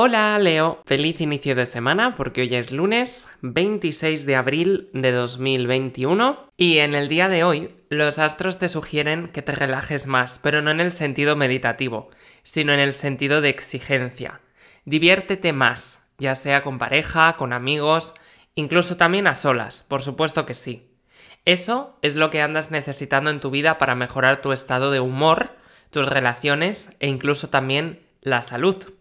Hola Leo, feliz inicio de semana porque hoy es lunes 26 de abril de 2021 y en el día de hoy los astros te sugieren que te relajes más, pero no en el sentido meditativo, sino en el sentido de exigencia. Diviértete más, ya sea con pareja, con amigos, incluso también a solas, por supuesto que sí. Eso es lo que andas necesitando en tu vida para mejorar tu estado de humor, tus relaciones e incluso también la salud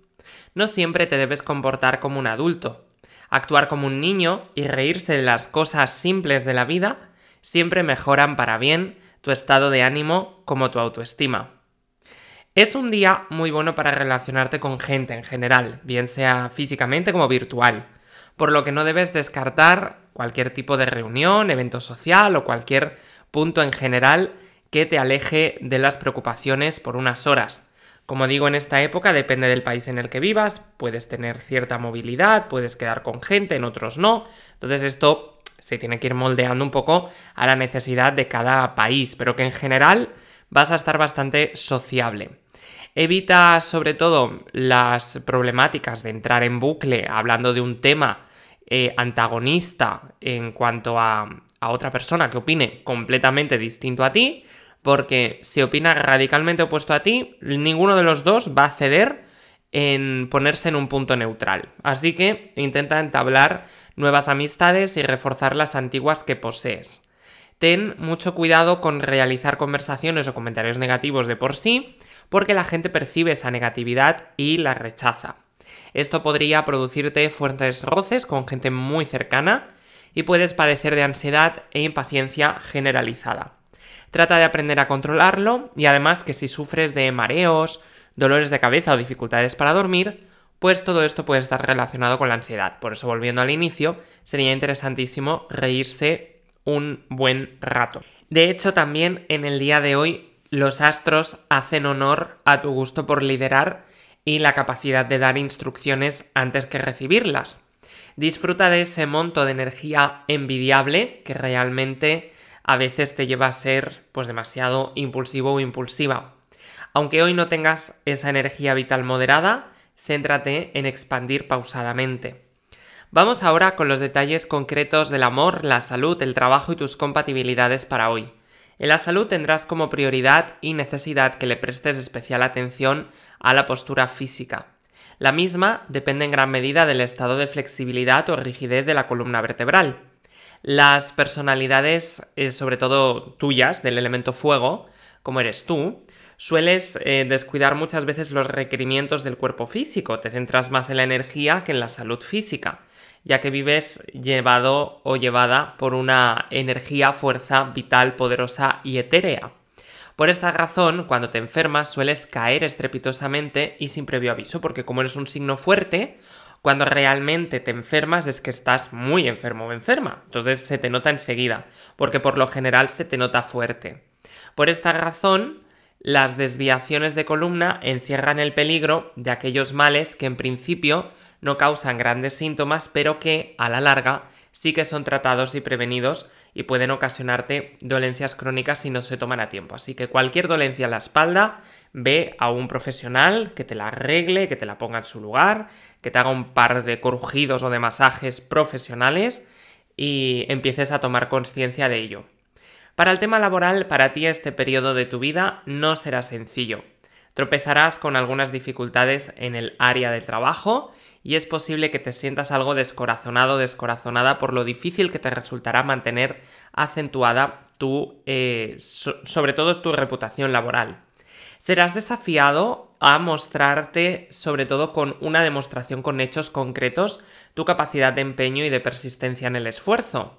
no siempre te debes comportar como un adulto. Actuar como un niño y reírse de las cosas simples de la vida siempre mejoran para bien tu estado de ánimo como tu autoestima. Es un día muy bueno para relacionarte con gente en general, bien sea físicamente como virtual, por lo que no debes descartar cualquier tipo de reunión, evento social o cualquier punto en general que te aleje de las preocupaciones por unas horas, como digo, en esta época depende del país en el que vivas, puedes tener cierta movilidad, puedes quedar con gente, en otros no. Entonces esto se tiene que ir moldeando un poco a la necesidad de cada país, pero que en general vas a estar bastante sociable. Evita sobre todo las problemáticas de entrar en bucle hablando de un tema eh, antagonista en cuanto a otra persona que opine completamente distinto a ti, porque si opina radicalmente opuesto a ti, ninguno de los dos va a ceder en ponerse en un punto neutral. Así que intenta entablar nuevas amistades y reforzar las antiguas que posees. Ten mucho cuidado con realizar conversaciones o comentarios negativos de por sí, porque la gente percibe esa negatividad y la rechaza. Esto podría producirte fuertes roces con gente muy cercana y puedes padecer de ansiedad e impaciencia generalizada. Trata de aprender a controlarlo y además que si sufres de mareos, dolores de cabeza o dificultades para dormir, pues todo esto puede estar relacionado con la ansiedad. Por eso, volviendo al inicio, sería interesantísimo reírse un buen rato. De hecho, también en el día de hoy, los astros hacen honor a tu gusto por liderar y la capacidad de dar instrucciones antes que recibirlas. Disfruta de ese monto de energía envidiable que realmente a veces te lleva a ser pues demasiado impulsivo o impulsiva. Aunque hoy no tengas esa energía vital moderada, céntrate en expandir pausadamente. Vamos ahora con los detalles concretos del amor, la salud, el trabajo y tus compatibilidades para hoy. En la salud tendrás como prioridad y necesidad que le prestes especial atención a la postura física. La misma depende en gran medida del estado de flexibilidad o rigidez de la columna vertebral las personalidades, eh, sobre todo tuyas, del elemento fuego, como eres tú, sueles eh, descuidar muchas veces los requerimientos del cuerpo físico, te centras más en la energía que en la salud física, ya que vives llevado o llevada por una energía, fuerza vital, poderosa y etérea. Por esta razón, cuando te enfermas sueles caer estrepitosamente y sin previo aviso, porque como eres un signo fuerte, cuando realmente te enfermas es que estás muy enfermo o enferma, entonces se te nota enseguida, porque por lo general se te nota fuerte. Por esta razón, las desviaciones de columna encierran el peligro de aquellos males que en principio no causan grandes síntomas, pero que a la larga sí que son tratados y prevenidos y pueden ocasionarte dolencias crónicas si no se toman a tiempo. Así que cualquier dolencia a la espalda, ve a un profesional que te la arregle, que te la ponga en su lugar, que te haga un par de crujidos o de masajes profesionales y empieces a tomar conciencia de ello. Para el tema laboral, para ti este periodo de tu vida no será sencillo. Tropezarás con algunas dificultades en el área de trabajo y es posible que te sientas algo descorazonado o descorazonada por lo difícil que te resultará mantener acentuada tu, eh, sobre todo tu reputación laboral. Serás desafiado a mostrarte, sobre todo con una demostración con hechos concretos, tu capacidad de empeño y de persistencia en el esfuerzo.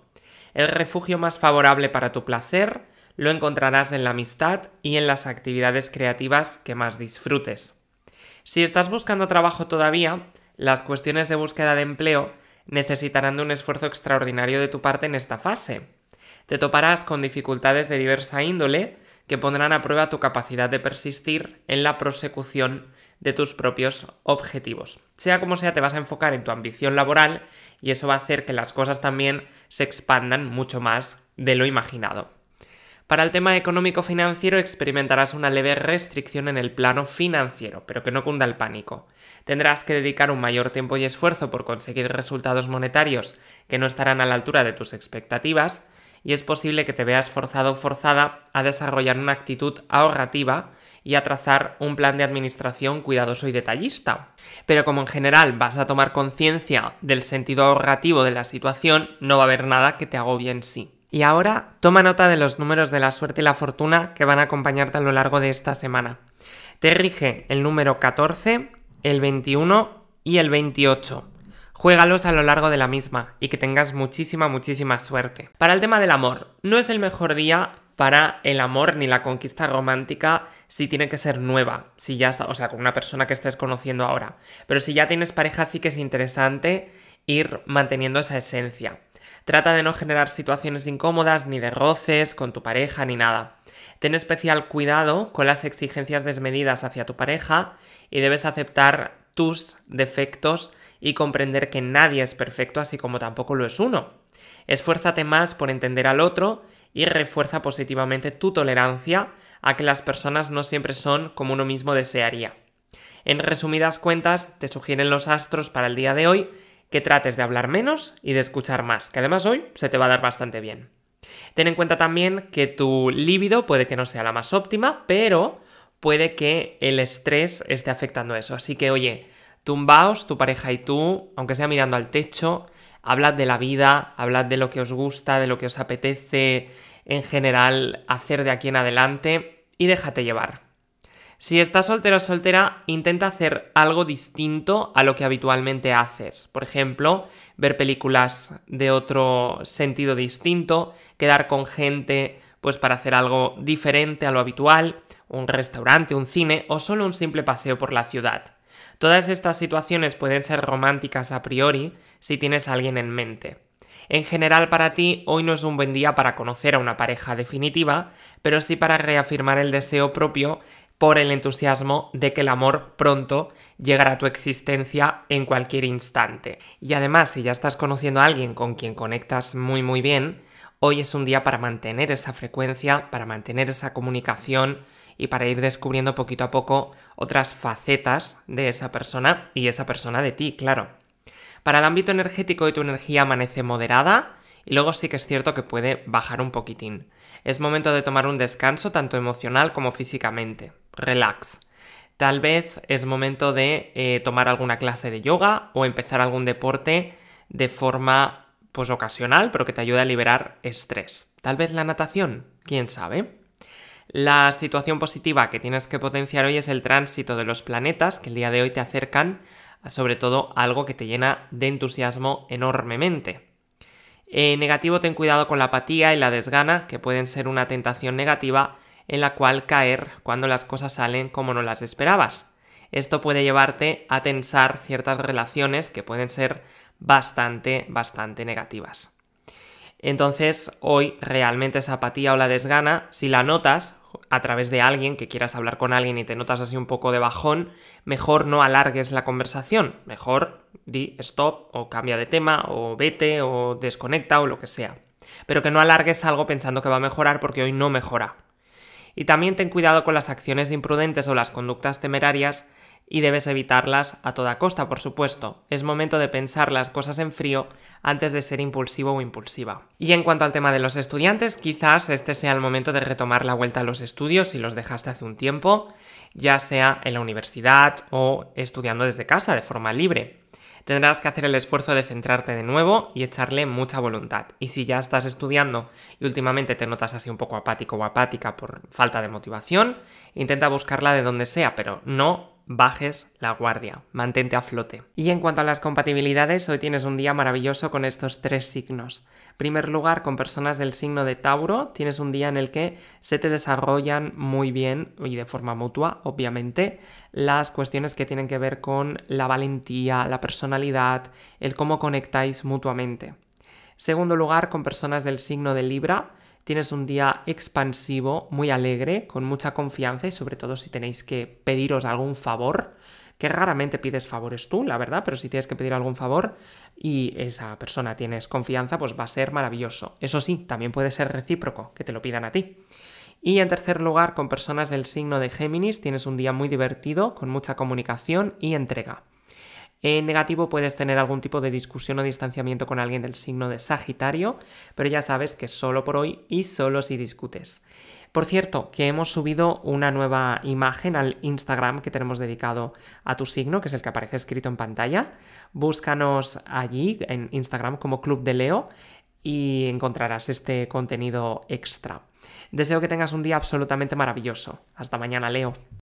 El refugio más favorable para tu placer lo encontrarás en la amistad y en las actividades creativas que más disfrutes. Si estás buscando trabajo todavía, las cuestiones de búsqueda de empleo necesitarán de un esfuerzo extraordinario de tu parte en esta fase. Te toparás con dificultades de diversa índole, que pondrán a prueba tu capacidad de persistir en la prosecución de tus propios objetivos. Sea como sea, te vas a enfocar en tu ambición laboral y eso va a hacer que las cosas también se expandan mucho más de lo imaginado. Para el tema económico-financiero experimentarás una leve restricción en el plano financiero, pero que no cunda el pánico. Tendrás que dedicar un mayor tiempo y esfuerzo por conseguir resultados monetarios que no estarán a la altura de tus expectativas, y es posible que te veas forzado o forzada a desarrollar una actitud ahorrativa y a trazar un plan de administración cuidadoso y detallista. Pero como en general vas a tomar conciencia del sentido ahorrativo de la situación, no va a haber nada que te agobie en sí. Y ahora toma nota de los números de la suerte y la fortuna que van a acompañarte a lo largo de esta semana. Te rige el número 14, el 21 y el 28. Juégalos a lo largo de la misma y que tengas muchísima, muchísima suerte. Para el tema del amor, no es el mejor día para el amor ni la conquista romántica si tiene que ser nueva, si ya está, o sea, con una persona que estés conociendo ahora. Pero si ya tienes pareja, sí que es interesante ir manteniendo esa esencia. Trata de no generar situaciones incómodas ni de roces con tu pareja ni nada. Ten especial cuidado con las exigencias desmedidas hacia tu pareja y debes aceptar tus defectos y comprender que nadie es perfecto así como tampoco lo es uno. Esfuérzate más por entender al otro y refuerza positivamente tu tolerancia a que las personas no siempre son como uno mismo desearía. En resumidas cuentas, te sugieren los astros para el día de hoy que trates de hablar menos y de escuchar más, que además hoy se te va a dar bastante bien. Ten en cuenta también que tu líbido puede que no sea la más óptima, pero puede que el estrés esté afectando eso. Así que, oye, Tumbaos, tu pareja y tú, aunque sea mirando al techo, hablad de la vida, hablad de lo que os gusta, de lo que os apetece en general hacer de aquí en adelante y déjate llevar. Si estás soltero o soltera, intenta hacer algo distinto a lo que habitualmente haces. Por ejemplo, ver películas de otro sentido distinto, quedar con gente pues para hacer algo diferente a lo habitual, un restaurante, un cine o solo un simple paseo por la ciudad. Todas estas situaciones pueden ser románticas a priori si tienes a alguien en mente. En general para ti hoy no es un buen día para conocer a una pareja definitiva, pero sí para reafirmar el deseo propio por el entusiasmo de que el amor pronto llegará a tu existencia en cualquier instante. Y además, si ya estás conociendo a alguien con quien conectas muy muy bien, hoy es un día para mantener esa frecuencia, para mantener esa comunicación, y para ir descubriendo poquito a poco otras facetas de esa persona y esa persona de ti, claro. Para el ámbito energético y tu energía amanece moderada y luego sí que es cierto que puede bajar un poquitín. Es momento de tomar un descanso tanto emocional como físicamente. Relax. Tal vez es momento de eh, tomar alguna clase de yoga o empezar algún deporte de forma pues ocasional, pero que te ayude a liberar estrés. Tal vez la natación, quién sabe. La situación positiva que tienes que potenciar hoy es el tránsito de los planetas que el día de hoy te acercan a sobre todo algo que te llena de entusiasmo enormemente. Eh, negativo, ten cuidado con la apatía y la desgana, que pueden ser una tentación negativa en la cual caer cuando las cosas salen como no las esperabas. Esto puede llevarte a tensar ciertas relaciones que pueden ser bastante, bastante negativas. Entonces hoy realmente esa apatía o la desgana, si la notas a través de alguien, que quieras hablar con alguien y te notas así un poco de bajón, mejor no alargues la conversación, mejor di stop o cambia de tema o vete o desconecta o lo que sea. Pero que no alargues algo pensando que va a mejorar porque hoy no mejora. Y también ten cuidado con las acciones imprudentes o las conductas temerarias y debes evitarlas a toda costa, por supuesto. Es momento de pensar las cosas en frío antes de ser impulsivo o impulsiva. Y en cuanto al tema de los estudiantes, quizás este sea el momento de retomar la vuelta a los estudios si los dejaste hace un tiempo, ya sea en la universidad o estudiando desde casa de forma libre. Tendrás que hacer el esfuerzo de centrarte de nuevo y echarle mucha voluntad. Y si ya estás estudiando y últimamente te notas así un poco apático o apática por falta de motivación, intenta buscarla de donde sea, pero no bajes la guardia, mantente a flote. Y en cuanto a las compatibilidades, hoy tienes un día maravilloso con estos tres signos. En primer lugar, con personas del signo de Tauro, tienes un día en el que se te desarrollan muy bien y de forma mutua, obviamente, las cuestiones que tienen que ver con la valentía, la personalidad, el cómo conectáis mutuamente. Segundo lugar, con personas del signo de Libra, tienes un día expansivo, muy alegre, con mucha confianza y sobre todo si tenéis que pediros algún favor, que raramente pides favores tú, la verdad, pero si tienes que pedir algún favor y esa persona tienes confianza, pues va a ser maravilloso. Eso sí, también puede ser recíproco, que te lo pidan a ti. Y en tercer lugar, con personas del signo de Géminis tienes un día muy divertido, con mucha comunicación y entrega. En negativo puedes tener algún tipo de discusión o distanciamiento con alguien del signo de Sagitario, pero ya sabes que solo por hoy y solo si discutes. Por cierto, que hemos subido una nueva imagen al Instagram que tenemos dedicado a tu signo, que es el que aparece escrito en pantalla. Búscanos allí en Instagram como Club de Leo y encontrarás este contenido extra. Deseo que tengas un día absolutamente maravilloso. Hasta mañana, Leo.